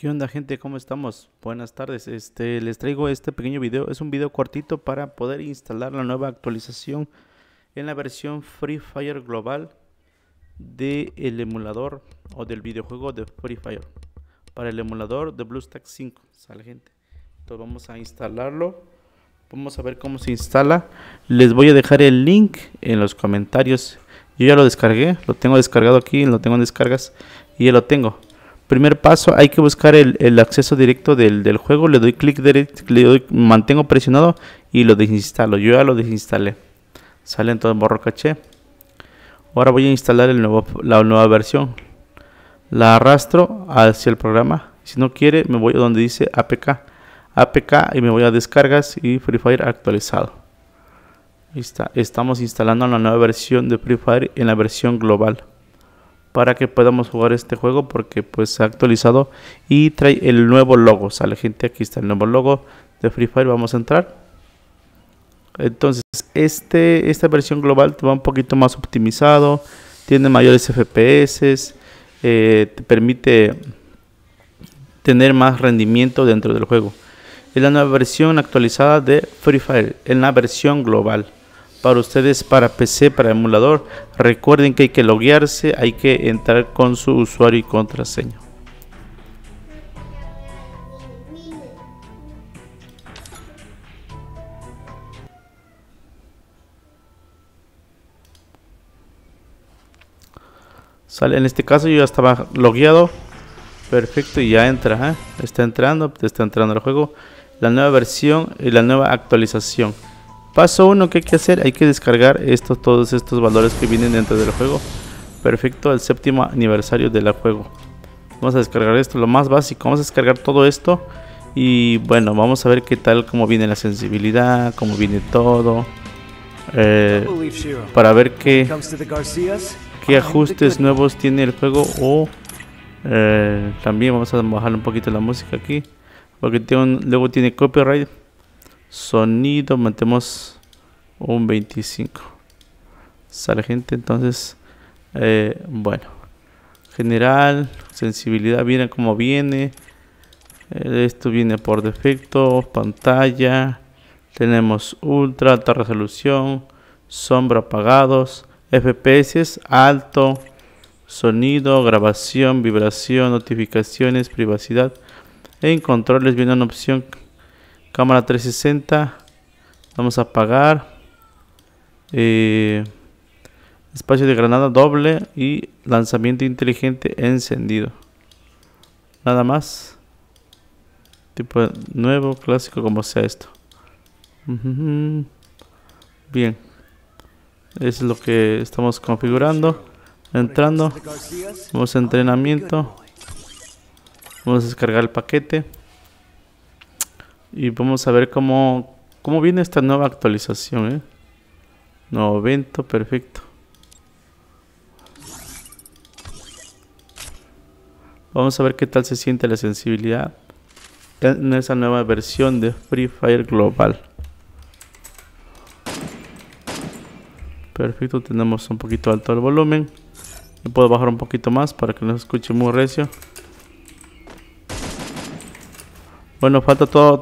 ¿Qué onda gente? ¿Cómo estamos? Buenas tardes, este, les traigo este pequeño video, es un video cortito para poder instalar la nueva actualización en la versión Free Fire Global del emulador o del videojuego de Free Fire para el emulador de Bluestack 5, sale gente entonces vamos a instalarlo vamos a ver cómo se instala les voy a dejar el link en los comentarios yo ya lo descargué, lo tengo descargado aquí, lo tengo en descargas y ya lo tengo primer paso, hay que buscar el, acceso directo del, juego. Le doy clic derecho, le doy, mantengo presionado y lo desinstalo. Yo ya lo desinstalé. Sale entonces borro caché. Ahora voy a instalar el nuevo, la nueva versión. La arrastro hacia el programa. Si no quiere, me voy a donde dice APK. APK y me voy a descargas y Free Fire actualizado. Está, estamos instalando la nueva versión de Free Fire en la versión global para que podamos jugar este juego porque pues se ha actualizado y trae el nuevo logo. Sale gente, aquí está el nuevo logo de Free Fire, vamos a entrar. Entonces, este, esta versión global va un poquito más optimizado, tiene mayores FPS, eh, te permite tener más rendimiento dentro del juego. Es la nueva versión actualizada de Free Fire, en la versión global para ustedes para PC, para emulador. Recuerden que hay que loguearse, hay que entrar con su usuario y contraseña. Sale, en este caso yo ya estaba logueado. Perfecto, y ya entra, ¿eh? está entrando, está entrando el juego. La nueva versión y la nueva actualización. Paso 1 que hay que hacer, hay que descargar estos, todos estos valores que vienen dentro del juego. Perfecto, el séptimo aniversario del juego. Vamos a descargar esto, lo más básico, vamos a descargar todo esto. Y bueno, vamos a ver qué tal, cómo viene la sensibilidad, cómo viene todo. Eh, para ver qué, qué ajustes nuevos tiene el juego. O eh, también vamos a bajar un poquito la música aquí. Porque luego tiene copyright sonido mantemos un 25 sale gente entonces eh, bueno general sensibilidad viene como viene eh, esto viene por defecto pantalla tenemos ultra alta resolución sombra apagados fps alto sonido grabación vibración notificaciones privacidad en controles viene una opción cámara 360 vamos a apagar eh, espacio de granada doble y lanzamiento inteligente encendido nada más tipo nuevo clásico como sea esto bien es lo que estamos configurando entrando vamos a entrenamiento vamos a descargar el paquete y vamos a ver cómo, cómo viene esta nueva actualización. ¿eh? Nuevo evento, perfecto. Vamos a ver qué tal se siente la sensibilidad en esa nueva versión de Free Fire Global. Perfecto, tenemos un poquito alto el volumen. puedo bajar un poquito más para que no se escuche muy recio. Bueno, falta todo,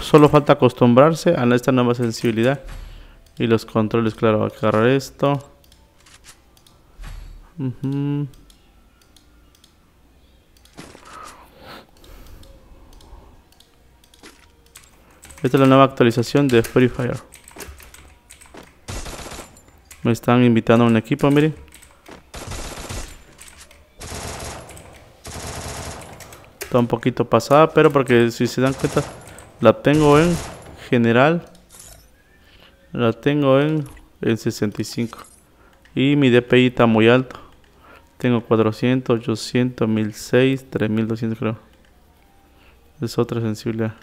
solo falta acostumbrarse a esta nueva sensibilidad. Y los controles, claro, agarrar esto. Esta es la nueva actualización de Free Fire. Me están invitando a un equipo, miren. Está un poquito pasada, pero porque si se dan cuenta la tengo en general. La tengo en, el 65. Y mi DPI está muy alto. Tengo 400, 800, 1006, 3200 creo. Es otra sensibilidad.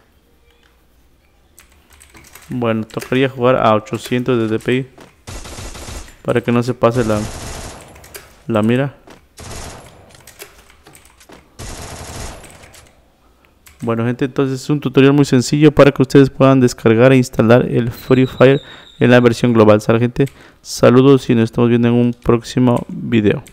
Bueno, tocaría jugar a 800 de DPI. Para que no se pase la, la mira. Bueno gente, entonces es un tutorial muy sencillo para que ustedes puedan descargar e instalar el Free Fire en la versión global. Saludos y nos estamos viendo en un próximo video.